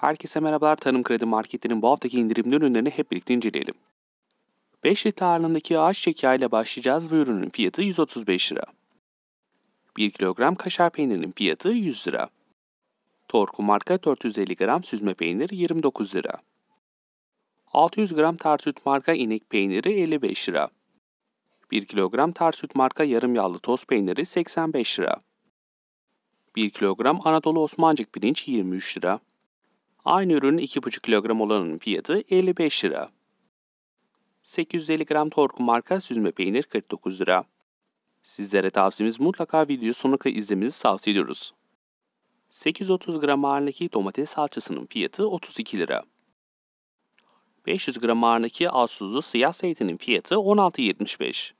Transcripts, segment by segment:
Herkese merhabalar Tarım Kredi Marketlerinin bu haftaki indirimli ürünlerini hep birlikte inceleyelim. 5 litre ağırlığındaki ağaç çekiyağı başlayacağız ve ürünün fiyatı 135 lira. 1 kilogram kaşar peynirinin fiyatı 100 lira. Torku marka 450 gram süzme peynir 29 lira. 600 gram tarsüt marka inek peyniri 55 lira. 1 kilogram tarsüt marka yarım yağlı toz peyniri 85 lira. 1 kilogram Anadolu Osmancık pirinç 23 lira. Aynı ürünün 2,5 kilogram olanın fiyatı 55 lira. 850 gram Torku marka süzme peynir 49 lira. Sizlere tavsiyemiz mutlaka video sonuna kadar izlemenizi tavsiye ediyoruz. 830 gram ağırlığındaki domates salçasının fiyatı 32 lira. 500 gram ağırlığındaki az siyah zeytinin fiyatı 16.75.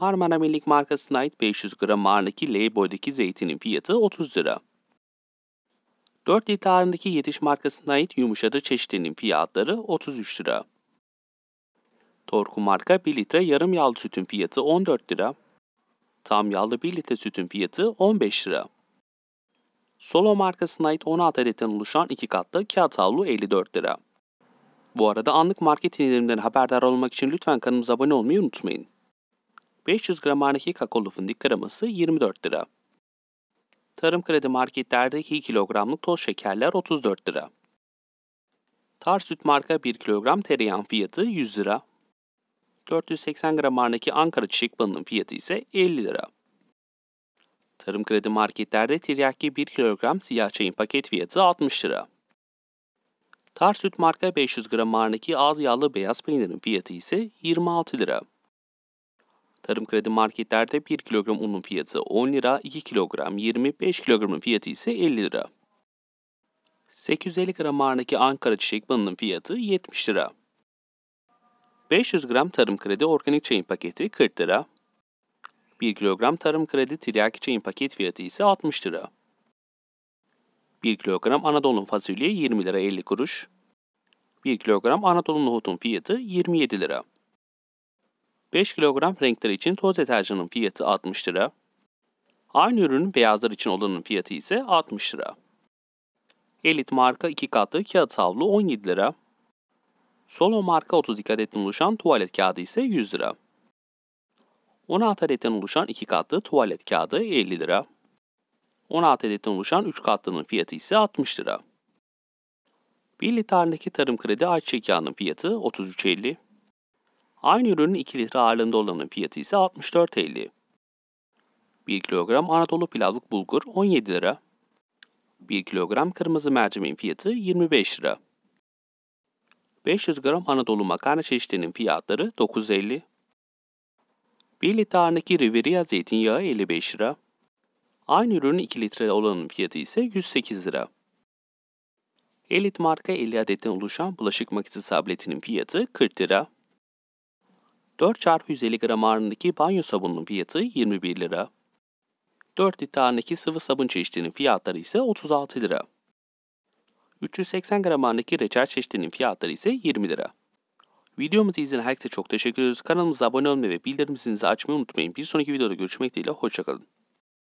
Marmara Millik markasına ait 500 gram ağırlığındaki L boydaki zeytinin fiyatı 30 lira. 4 litrarındaki yetiş markasına ait yumuşatıcı çeşitlerinin fiyatları 33 lira. Torku marka 1 litre yarım yağlı sütün fiyatı 14 lira. Tam yağlı 1 litre sütün fiyatı 15 lira. Solo markasına ait 16 adetten oluşan 2 katlı kağıt havlu 54 lira. Bu arada anlık market indirimlerinden haberdar olmak için lütfen kanalımıza abone olmayı unutmayın. 500 gram arnaki kakaolu fındık kreması 24 lira. Tarım kredi marketlerde 2 kilogramlık toz şekerler 34 lira. Tar süt marka 1 kilogram tereyağın fiyatı 100 lira. 480 gram arnaki Ankara çiçek balının fiyatı ise 50 lira. Tarım kredi marketlerde tiryaki 1 kilogram siyah çayın paket fiyatı 60 lira. Tar süt marka 500 gram arnaki az yağlı beyaz peynirin fiyatı ise 26 lira. Tarım kredi marketlerde 1 kilogram unun fiyatı 10 lira, 2 kilogram 25 kilogramın fiyatı ise 50 lira. 850 gram ağırlığındaki Ankara çiçek balının fiyatı 70 lira. 500 gram tarım kredi organik çayın paketi 40 lira. 1 kilogram tarım kredi tiryaki çayın paket fiyatı ise 60 lira. 1 kilogram Anadolu fasulye 20 lira 50 kuruş. 1 kilogram Anadolu nohutun fiyatı 27 lira. 5 kilogram renkler için toz deterjanın fiyatı 60 lira. Aynı ürünün beyazlar için olanın fiyatı ise 60 lira. Elit marka 2 katlı kağıt havlu 17 lira. Solo marka 32 adetten oluşan tuvalet kağıdı ise 100 lira. 16 adetten oluşan 2 katlı tuvalet kağıdı 50 lira. 16 adetten oluşan 3 katlının fiyatı ise 60 lira. 1 litrelik tarım kredi ayçiçeği yağının fiyatı 33.50 Aynı ürünün 2 litre ağırlığında olanın fiyatı ise 64.50. 1 kilogram Anadolu pilavlık bulgur 17 lira. 1 kilogram kırmızı mercimeğin fiyatı 25 lira. 500 gram Anadolu makarna çeşitlerinin fiyatları 9.50. 1 litre ağırlığındaki Riviera zeytinyağı 55 lira. Aynı ürünün 2 litre olanın fiyatı ise 108 lira. Elit marka 50 adetten oluşan bulaşık makinesi tabletinin fiyatı 40 lira. 4 çarpı 150 gram ağırlığındaki banyo sabununun fiyatı 21 lira. 4 litrelik sıvı sabun çeşidinin fiyatları ise 36 lira. 380 gram ağırlığındaki reçel çeşidinin fiyatları ise 20 lira. Videomuzu izleyen herkese çok teşekkür ederiz. Kanalımıza abone olmayı ve bildirim zilinizi açmayı unutmayın. Bir sonraki videoda görüşmek dileğiyle, hoşçakalın.